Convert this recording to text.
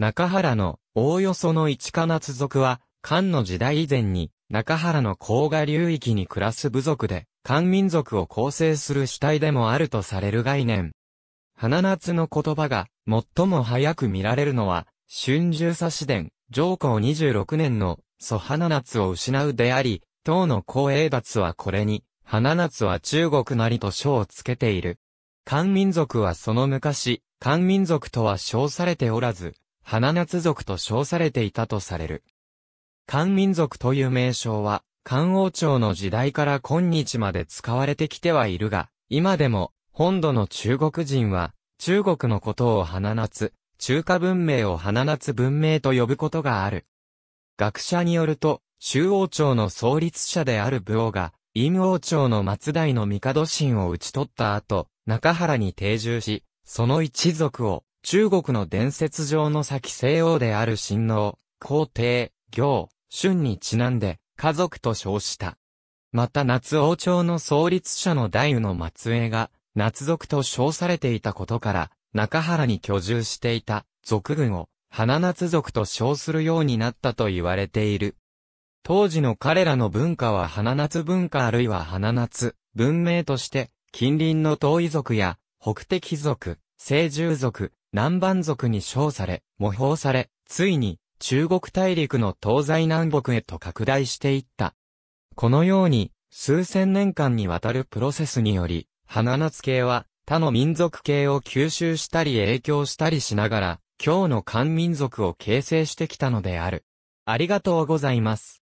中原の、おおよその一か夏族は、漢の時代以前に、中原の甲賀流域に暮らす部族で、漢民族を構成する主体でもあるとされる概念。花夏の言葉が、最も早く見られるのは、春秋佐四伝、上皇26年の、蘇花夏を失うであり、唐の光栄脱はこれに、花夏は中国なりと書をつけている。漢民族はその昔、漢民族とは称されておらず、花夏族と称されていたとされる。漢民族という名称は、漢王朝の時代から今日まで使われてきてはいるが、今でも、本土の中国人は、中国のことを花夏、中華文明を花夏文明と呼ぶことがある。学者によると、周王朝の創立者である武王が、陰王朝の末代の帝神を討ち取った後、中原に定住し、その一族を、中国の伝説上の先西王である神王、皇帝、行、春にちなんで、家族と称した。また夏王朝の創立者の大宇の末裔が、夏族と称されていたことから、中原に居住していた、族群を、花夏族と称するようになったと言われている。当時の彼らの文化は花夏文化あるいは花夏、文明として、近隣の東夷族や、北敵族、西獣族、南蛮族に称され、模倣され、ついに中国大陸の東西南北へと拡大していった。このように、数千年間にわたるプロセスにより、花夏系は他の民族系を吸収したり影響したりしながら、今日の漢民族を形成してきたのである。ありがとうございます。